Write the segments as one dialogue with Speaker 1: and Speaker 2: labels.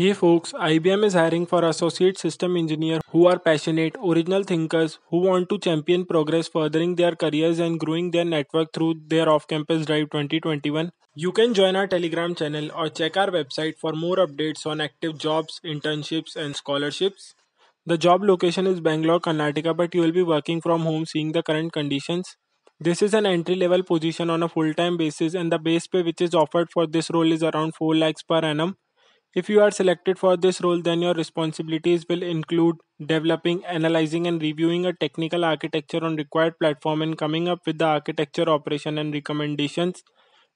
Speaker 1: Hey folks, IBM is hiring for associate system engineer who are passionate, original thinkers who want to champion progress, furthering their careers and growing their network through their off-campus drive 2021. You can join our Telegram channel or check our website for more updates on active jobs, internships and scholarships. The job location is Bangalore, Karnataka, but you will be working from home seeing the current conditions. This is an entry level position on a full time basis and the base pay which is offered for this role is around 4 lakhs per annum. If you are selected for this role, then your responsibilities will include developing, analyzing, and reviewing a technical architecture on required platform and coming up with the architecture operation and recommendations,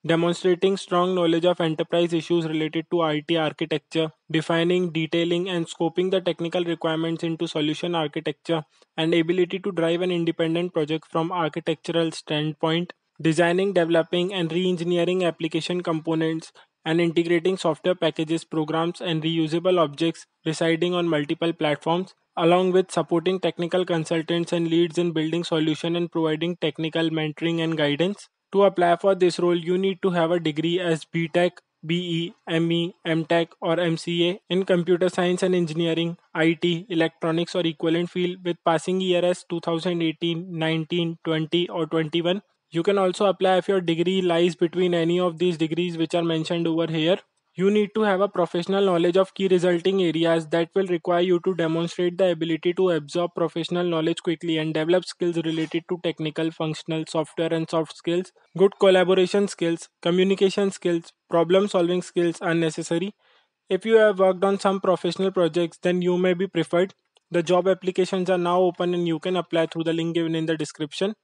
Speaker 1: demonstrating strong knowledge of enterprise issues related to IT architecture, defining, detailing, and scoping the technical requirements into solution architecture, and ability to drive an independent project from architectural standpoint designing, developing, and re engineering application components, and integrating software packages, programs, and reusable objects residing on multiple platforms, along with supporting technical consultants and leads in building solution and providing technical mentoring and guidance. To apply for this role, you need to have a degree as BTech BE, ME, MTech, or MCA in computer science and engineering, IT, electronics, or equivalent field with passing year as 2018, 19, 20, or 21. You can also apply if your degree lies between any of these degrees which are mentioned over here. You need to have a professional knowledge of key resulting areas that will require you to demonstrate the ability to absorb professional knowledge quickly and develop skills related to technical, functional, software, and soft skills. Good collaboration skills, communication skills, problem solving skills are necessary. If you have worked on some professional projects, then you may be preferred. The job applications are now open and you can apply through the link given in the description.